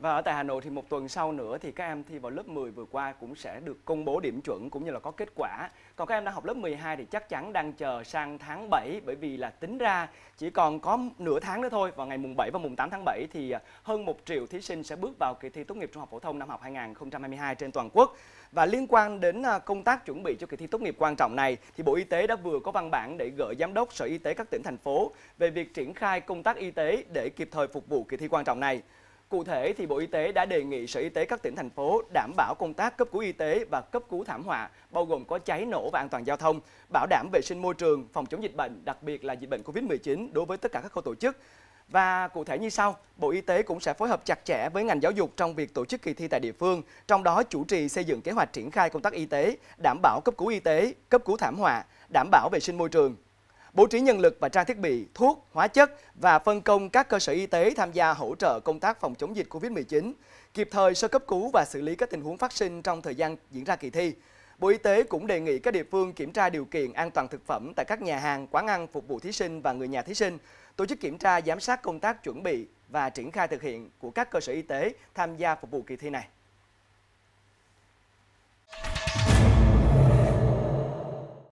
Và ở tại Hà Nội thì một tuần sau nữa thì các em thi vào lớp 10 vừa qua cũng sẽ được công bố điểm chuẩn cũng như là có kết quả. Còn các em đang học lớp 12 thì chắc chắn đang chờ sang tháng 7 bởi vì là tính ra chỉ còn có nửa tháng nữa thôi. Vào ngày mùng 7 và mùng 8 tháng 7 thì à, hơn 1 triệu thí sinh sẽ bước vào kỳ thi tốt nghiệp trung học phổ thông năm học 2022 trên toàn quốc. Và liên quan đến à, công tác chuẩn bị cho kỳ thi tốt nghiệp quan trọng này thì Bộ Y tế đã vừa có văn bản để gửi giám đốc Sở Y tế các tỉnh thành phố về việc triển khai công tác y tế để kịp thời phục vụ kỳ thi quan trọng này. Cụ thể thì Bộ Y tế đã đề nghị Sở Y tế các tỉnh thành phố đảm bảo công tác cấp cứu y tế và cấp cứu thảm họa bao gồm có cháy nổ và an toàn giao thông, bảo đảm vệ sinh môi trường, phòng chống dịch bệnh, đặc biệt là dịch bệnh Covid-19 đối với tất cả các khâu tổ chức. Và cụ thể như sau, Bộ Y tế cũng sẽ phối hợp chặt chẽ với ngành giáo dục trong việc tổ chức kỳ thi tại địa phương, trong đó chủ trì xây dựng kế hoạch triển khai công tác y tế, đảm bảo cấp cứu y tế, cấp cứu thảm họa, đảm bảo vệ sinh môi trường, bố trí nhân lực và trang thiết bị, thuốc, hóa chất và phân công các cơ sở y tế tham gia hỗ trợ công tác phòng chống dịch COVID-19, kịp thời sơ cấp cứu và xử lý các tình huống phát sinh trong thời gian diễn ra kỳ thi. Bộ Y tế cũng đề nghị các địa phương kiểm tra điều kiện an toàn thực phẩm tại các nhà hàng, quán ăn phục vụ thí sinh và người nhà thí sinh, tổ chức kiểm tra giám sát công tác chuẩn bị và triển khai thực hiện của các cơ sở y tế tham gia phục vụ kỳ thi này.